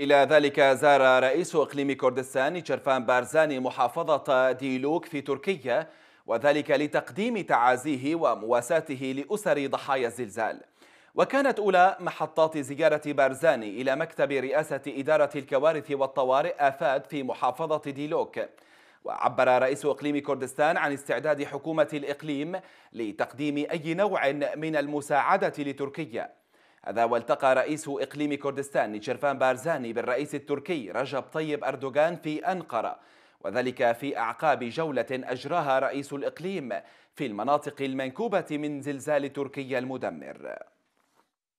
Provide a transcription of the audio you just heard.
إلى ذلك زار رئيس إقليم كردستان شرفان بارزاني محافظة ديلوك في تركيا وذلك لتقديم تعازيه ومواساته لأسر ضحايا الزلزال وكانت أولى محطات زيارة بارزاني إلى مكتب رئاسة إدارة الكوارث والطوارئ آفاد في محافظة ديلوك وعبر رئيس إقليم كردستان عن استعداد حكومة الإقليم لتقديم أي نوع من المساعدة لتركيا هذا والتقى رئيس إقليم كردستان نيشرفان بارزاني بالرئيس التركي رجب طيب أردوغان في أنقرة وذلك في أعقاب جولة أجراها رئيس الإقليم في المناطق المنكوبة من زلزال تركيا المدمر